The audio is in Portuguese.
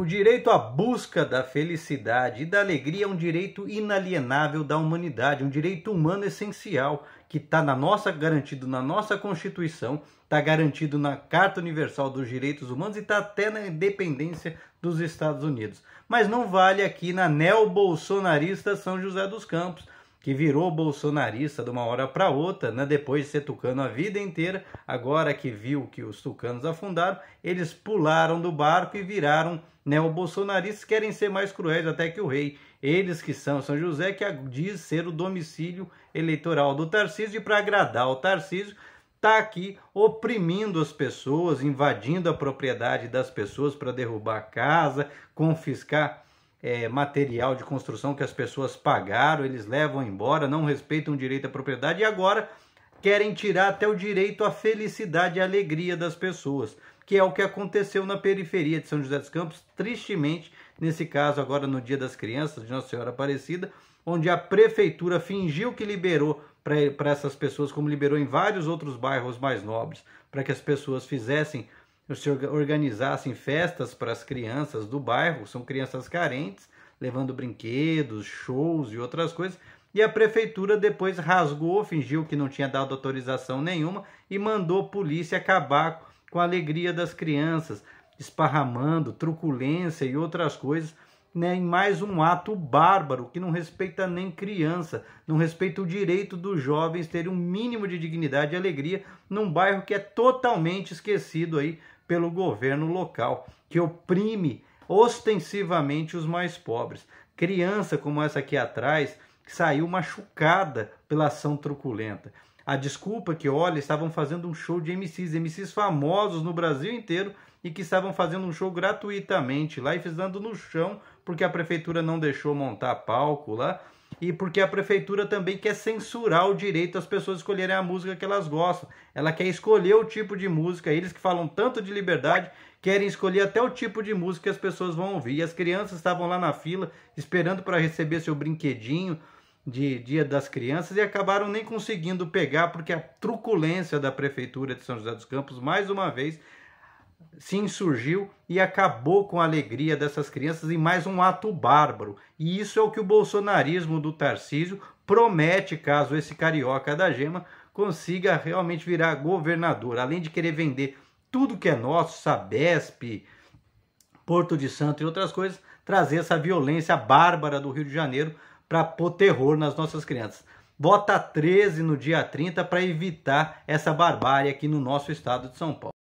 O direito à busca da felicidade e da alegria é um direito inalienável da humanidade, um direito humano essencial que está na nossa garantido na nossa Constituição, está garantido na Carta Universal dos Direitos Humanos e está até na independência dos Estados Unidos. Mas não vale aqui na neo-bolsonarista São José dos Campos que virou bolsonarista de uma hora para outra, né? depois de ser tucano a vida inteira, agora que viu que os tucanos afundaram, eles pularam do barco e viraram neobolsonaristas, querem ser mais cruéis até que o rei. Eles que são São José, que diz ser o domicílio eleitoral do Tarcísio, e para agradar o Tarcísio, está aqui oprimindo as pessoas, invadindo a propriedade das pessoas para derrubar a casa, confiscar é, material de construção que as pessoas pagaram, eles levam embora, não respeitam o direito à propriedade e agora querem tirar até o direito à felicidade e alegria das pessoas, que é o que aconteceu na periferia de São José dos Campos, tristemente, nesse caso agora no Dia das Crianças de Nossa Senhora Aparecida, onde a prefeitura fingiu que liberou para essas pessoas, como liberou em vários outros bairros mais nobres, para que as pessoas fizessem se organizassem festas para as crianças do bairro, são crianças carentes, levando brinquedos, shows e outras coisas. E a prefeitura depois rasgou, fingiu que não tinha dado autorização nenhuma e mandou a polícia acabar com a alegria das crianças, esparramando truculência e outras coisas, né, em mais um ato bárbaro que não respeita nem criança, não respeita o direito dos jovens terem um mínimo de dignidade e alegria num bairro que é totalmente esquecido aí pelo governo local, que oprime ostensivamente os mais pobres. Criança como essa aqui atrás que saiu machucada pela ação truculenta. A desculpa que, olha, estavam fazendo um show de MCs, MCs famosos no Brasil inteiro e que estavam fazendo um show gratuitamente lá e fizendo no chão porque a prefeitura não deixou montar palco lá e porque a prefeitura também quer censurar o direito às pessoas escolherem a música que elas gostam. Ela quer escolher o tipo de música, eles que falam tanto de liberdade, querem escolher até o tipo de música que as pessoas vão ouvir. E as crianças estavam lá na fila esperando para receber seu brinquedinho de Dia das Crianças e acabaram nem conseguindo pegar porque a truculência da prefeitura de São José dos Campos mais uma vez se insurgiu e acabou com a alegria dessas crianças em mais um ato bárbaro. E isso é o que o bolsonarismo do Tarcísio promete caso esse carioca da gema consiga realmente virar governador. Além de querer vender tudo que é nosso, Sabesp, Porto de Santo e outras coisas, trazer essa violência bárbara do Rio de Janeiro para pôr terror nas nossas crianças. bota 13 no dia 30 para evitar essa barbárie aqui no nosso estado de São Paulo.